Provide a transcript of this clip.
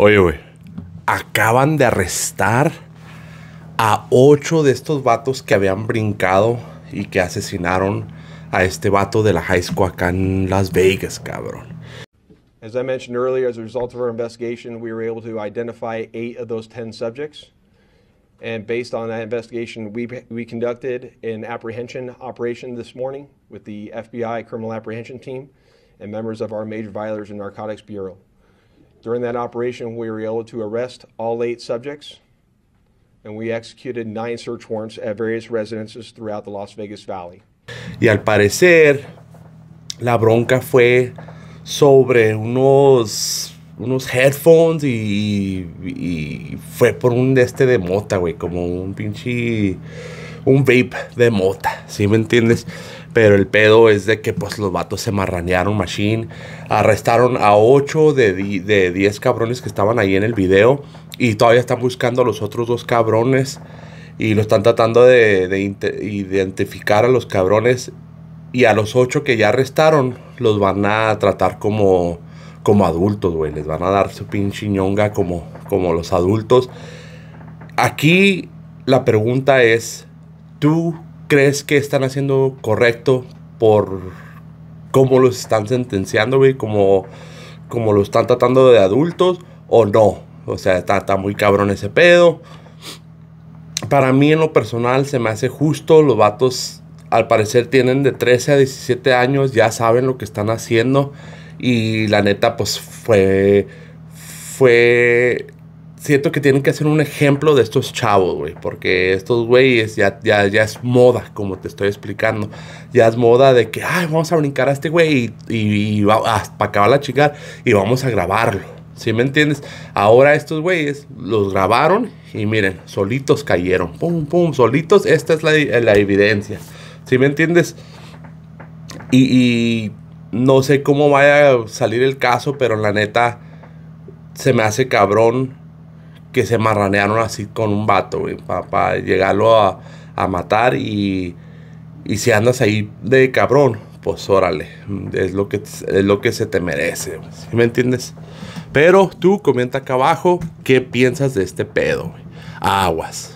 Oye, güey, acaban de arrestar a ocho de estos vatos que habían brincado y que asesinaron a este vato de la high school acá en Las Vegas, cabrón. As I mentioned earlier, as a result of our investigation, we were able to identify eight of those ten subjects. And based on that investigation, we, we conducted an apprehension operation this morning with the FBI criminal apprehension team and members of our major violators and narcotics bureau. During that operation, we were able to arrest all eight subjects, and we executed nine search warrants at various residences throughout the Las Vegas Valley. Y al parecer, la bronca fue sobre unos unos headphones y, y fue por un de este de mota, güey, como un pinche un vape de mota, ¿sí me entiendes? Pero el pedo es de que pues los vatos se marranearon machine. Arrestaron a 8 de, 10 cabrones que estaban ahí en el video. Y todavía están buscando a los otros dos cabrones. Y lo están tratando de, identificar a los cabrones. Y a los 8 que ya arrestaron los van a tratar como, como adultos, güey. Les van a dar su pinche ñonga como, como los adultos. Aquí la pregunta es, ¿tú crees que están haciendo correcto por cómo los están sentenciando, güey? Como, como lo están tratando de adultos o no. O sea, está, está muy cabrón ese pedo. Para mí en lo personal se me hace justo. Los vatos al parecer tienen de 13 a 17 años, ya saben lo que están haciendo. Y la neta, pues fue. Fue siento que tienen que hacer un ejemplo de estos chavos, güey, porque estos güeyes ya, ya, es moda, como te estoy explicando. Ya es moda de que, ay, vamos a brincar a este güey y, y, para acabar la chica y vamos a grabarlo. ¿Sí me entiendes? Ahora estos güeyes los grabaron y miren, solitos cayeron. Pum, pum, solitos. Esta es la, evidencia. ¿Sí me entiendes? Y, y no sé cómo vaya a salir el caso, pero la neta se me hace cabrón que se marranearon así con un vato, güey, para llegarlo a, matar y, si andas ahí de cabrón, pues órale, es lo que, es lo que se te merece, me entiendes? Pero tú comenta acá abajo qué piensas de este pedo, güey. Aguas.